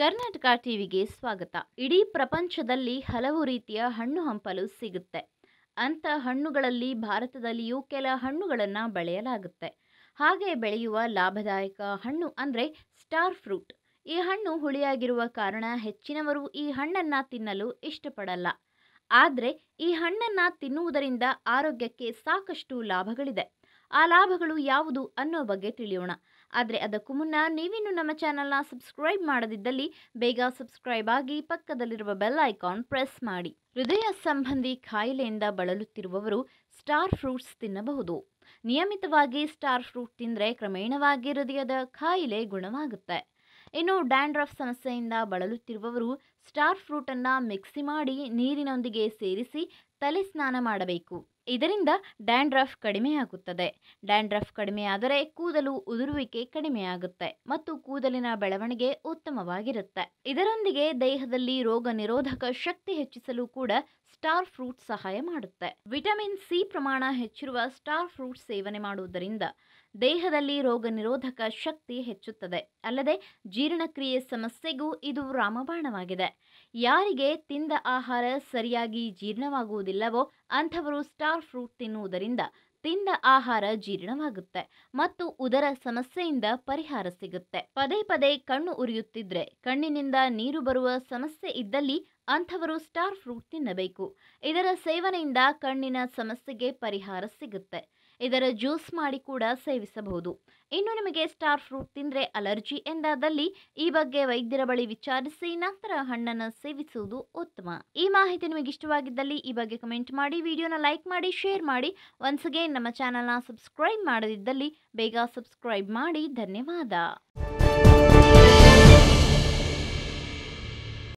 ಕರ್ನಾಟಕ ಟಿವಿಗೆ ಸ್ವಾಗತ ಇಡೀ ಪ್ರಪಂಚದಲ್ಲಿ ಹಲವು ರೀತಿಯ ಹಣ್ಣು ಹಂಪಲು ಸಿಗುತ್ತೆ ಅಂಥ ಹಣ್ಣುಗಳಲ್ಲಿ ಭಾರತದಲ್ಲಿಯೂ ಕೆಲ ಹಣ್ಣುಗಳನ್ನು ಬೆಳೆಯಲಾಗುತ್ತೆ ಹಾಗೆ ಬೆಳೆಯುವ ಲಾಭದಾಯಕ ಹಣ್ಣು ಅಂದರೆ ಸ್ಟಾರ್ ಫ್ರೂಟ್ ಈ ಹಣ್ಣು ಹುಳಿಯಾಗಿರುವ ಕಾರಣ ಹೆಚ್ಚಿನವರು ಈ ಹಣ್ಣನ್ನು ತಿನ್ನಲು ಇಷ್ಟಪಡಲ್ಲ ಆದರೆ ಈ ಹಣ್ಣನ್ನು ತಿನ್ನುವುದರಿಂದ ಆರೋಗ್ಯಕ್ಕೆ ಸಾಕಷ್ಟು ಲಾಭಗಳಿದೆ ಆ ಲಾಭಗಳು ಯಾವುದು ಅನ್ನೋ ಬಗ್ಗೆ ತಿಳಿಯೋಣ ಆದರೆ ಅದಕ್ಕೂ ಮುನ್ನ ನೀವಿನ್ನು ನಮ್ಮ ಚಾನಲ್ನ ಸಬ್ಸ್ಕ್ರೈಬ್ ಮಾಡದಿದ್ದಲ್ಲಿ ಬೇಗ ಸಬ್ಸ್ಕ್ರೈಬ್ ಆಗಿ ಪಕ್ಕದಲ್ಲಿರುವ ಬೆಲ್ ಐಕಾನ್ ಪ್ರೆಸ್ ಮಾಡಿ ಹೃದಯ ಸಂಬಂಧಿ ಖಾಯಿಲೆಯಿಂದ ಬಳಲುತ್ತಿರುವವರು ಸ್ಟಾರ್ ಫ್ರೂಟ್ಸ್ ತಿನ್ನಬಹುದು ನಿಯಮಿತವಾಗಿ ಸ್ಟಾರ್ ಫ್ರೂಟ್ ತಿಂದರೆ ಕ್ರಮೇಣವಾಗಿ ಹೃದಯದ ಖಾಯಿಲೆ ಗುಣವಾಗುತ್ತೆ ಇನ್ನು ಡ್ಯಾಂಡ್ರಫ್ ಸಮಸ್ಯೆಯಿಂದ ಬಳಲುತ್ತಿರುವವರು ಸ್ಟಾರ್ ಫ್ರೂಟನ್ನು ಮಿಕ್ಸಿ ಮಾಡಿ ನೀರಿನೊಂದಿಗೆ ಸೇರಿಸಿ ತಲೆ ಸ್ನಾನ ಮಾಡಬೇಕು ಇದರಿಂದ ಡ್ಯಾಂಡ್ರಫ್ ಕಡಿಮೆಯಾಗುತ್ತದೆ ಡ್ಯಾಂಡ್ರಫ್ ಕಡಿಮೆಯಾದರೆ ಕೂದಲು ಉದುರುವಿಕೆ ಕಡಿಮೆಯಾಗುತ್ತೆ ಮತ್ತು ಕೂದಲಿನ ಬೆಳವಣಿಗೆ ಉತ್ತಮವಾಗಿರುತ್ತೆ ಇದರೊಂದಿಗೆ ದೇಹದಲ್ಲಿ ರೋಗ ನಿರೋಧಕ ಶಕ್ತಿ ಹೆಚ್ಚಿಸಲು ಕೂಡ ಸ್ಟಾರ್ ಫ್ರೂಟ್ ಸಹಾಯ ಮಾಡುತ್ತೆ ವಿಟಮಿನ್ ಸಿ ಪ್ರಮಾಣ ಹೆಚ್ಚಿರುವ ಸ್ಟಾರ್ ಫ್ರೂಟ್ ಸೇವನೆ ಮಾಡುವುದರಿಂದ ದೇಹದಲ್ಲಿ ರೋಗ ನಿರೋಧಕ ಶಕ್ತಿ ಹೆಚ್ಚುತ್ತದೆ ಅಲ್ಲದೆ ಜೀರ್ಣಕ್ರಿಯೆ ಸಮಸ್ಯೆಗೂ ಇದು ರಾಮಬಾಣವಾಗಿದೆ ಯಾರಿಗೆ ತಿಂದ ಆಹಾರ ಸರಿಯಾಗಿ ಜೀರ್ಣವಾಗುವುದಿಲ್ಲವೋ ಅಂಥವರು ಸ್ಟಾರ್ ಫ್ರೂಟ್ ತಿನ್ನುವುದರಿಂದ ತಿಂದ ಆಹಾರ ಜೀರ್ಣವಾಗುತ್ತೆ ಮತ್ತು ಉದರ ಸಮಸ್ಯೆಯಿಂದ ಪರಿಹಾರ ಸಿಗುತ್ತೆ ಪದೇ ಪದೇ ಕಣ್ಣು ಉರಿಯುತ್ತಿದ್ರೆ ಕಣ್ಣಿನಿಂದ ನೀರು ಬರುವ ಸಮಸ್ಯೆ ಇದ್ದಲ್ಲಿ ಅಂಥವರು ಸ್ಟಾರ್ ಫ್ರೂಟ್ ತಿನ್ನಬೇಕು ಇದರ ಸೇವನೆಯಿಂದ ಕಣ್ಣಿನ ಸಮಸ್ಯೆಗೆ ಪರಿಹಾರ ಸಿಗುತ್ತೆ ಇದರ ಜ್ಯೂಸ್ ಮಾಡಿ ಕೂಡ ಸೇವಿಸಬಹುದು ಇನ್ನು ನಿಮಗೆ ಸ್ಟಾರ್ ಫ್ರೂಟ್ ತಿಂದರೆ ಅಲರ್ಜಿ ಎಂದಾದಲ್ಲಿ ಈ ಬಗ್ಗೆ ವೈದ್ಯರ ಬಳಿ ವಿಚಾರಿಸಿ ನಂತರ ಹಣ್ಣನ್ನು ಸೇವಿಸುವುದು ಉತ್ತಮ ಈ ಮಾಹಿತಿ ನಿಮಗೆ ಇಷ್ಟವಾಗಿದ್ದಲ್ಲಿ ಈ ಬಗ್ಗೆ ಕಮೆಂಟ್ ಮಾಡಿ ವಿಡಿಯೋನ ಲೈಕ್ ಮಾಡಿ ಶೇರ್ ಮಾಡಿ ಒನ್ಸ್ ಅಗೇನ್ ನಮ್ಮ ಚಾನಲ್ನ ಸಬ್ಸ್ಕ್ರೈಬ್ ಮಾಡದಿದ್ದಲ್ಲಿ ಬೇಗ ಸಬ್ಸ್ಕ್ರೈಬ್ ಮಾಡಿ ಧನ್ಯವಾದ